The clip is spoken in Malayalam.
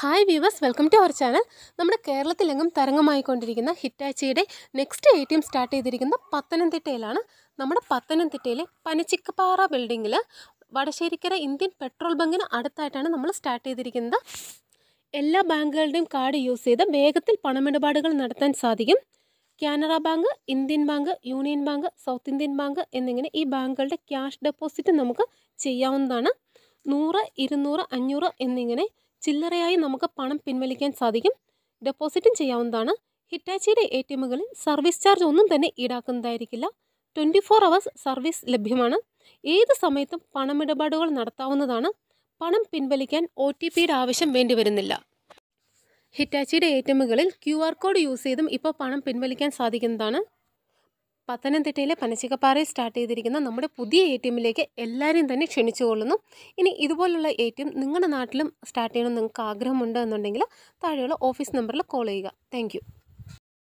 hi viewers welcome to our channel നമ്മുടെ കേരളത്തിലെങ്ങും തരംഗമായിക്കൊണ്ടിരിക്കുന്ന ഹിറ്റാച്ചിയുടെ next A T M start ചെയ്തിരിക്കുന്ന പത്തനംതിട്ടയിലാണ് നമ്മുടെ പത്തനംതിട്ടയിലെ പനച്ചിക്കപ്പാറ ബിൽഡിങ്ങിൽ വടശ്ശേരിക്കര ഇന്ത്യൻ പെട്രോൾ ബങ്കിന് അടുത്തായിട്ടാണ് നമ്മൾ സ്റ്റാർട്ട് ചെയ്തിരിക്കുന്നത് എല്ലാ ബാങ്കുകളുടെയും കാർഡ് യൂസ് ചെയ്ത് വേഗത്തിൽ പണമിടപാടുകൾ നടത്താൻ സാധിക്കും Canara bank Indian bank union bank south Indian bank എന്നിങ്ങനെ ഈ ബാങ്കുകളുടെ ക്യാഷ് ഡെപ്പോസിറ്റ് നമുക്ക് ചെയ്യാവുന്നതാണ് നൂറ് ഇരുന്നൂറ് അഞ്ഞൂറ് എന്നിങ്ങനെ ചില്ലറയായി നമുക്ക് പണം പിൻവലിക്കാൻ സാധിക്കും ഡെപ്പോസിറ്റും ചെയ്യാവുന്നതാണ് ഹിറ്റാച്ചിയുടെ എ ടി എമ്മുകളിൽ സർവീസ് ചാർജ് ഒന്നും തന്നെ ഈടാക്കുന്നതായിരിക്കില്ല ട്വൻറ്റി ഫോർ അവേഴ്സ് സർവീസ് ലഭ്യമാണ് ഏത് സമയത്തും പണമിടപാടുകൾ നടത്താവുന്നതാണ് പണം പിൻവലിക്കാൻ ഒ ടി പിയുടെ ആവശ്യം വേണ്ടിവരുന്നില്ല ഹിറ്റാച്ചിയുടെ എ ടി എമ്മുകളിൽ ക്യു ആർ കോഡ് യൂസ് ചെയ്തും ഇപ്പോൾ പണം പിൻവലിക്കാൻ സാധിക്കുന്നതാണ് പത്തനംതിട്ടയിലെ പനച്ചിക്കപ്പാറയിൽ സ്റ്റാർട്ട് ചെയ്തിരിക്കുന്ന നമ്മുടെ പുതിയ എ ടി എമ്മിലേക്ക് എല്ലാവരെയും തന്നെ ക്ഷണിച്ചുകൊള്ളുന്നു ഇനി ഇതുപോലുള്ള എ ടി എം നിങ്ങളുടെ നാട്ടിലും സ്റ്റാർട്ട് ചെയ്യണമെന്ന് നിങ്ങൾക്ക് ആഗ്രഹമുണ്ട് എന്നുണ്ടെങ്കിൽ താഴെയുള്ള ഓഫീസ് നമ്പറിൽ കോൾ ചെയ്യുക താങ്ക്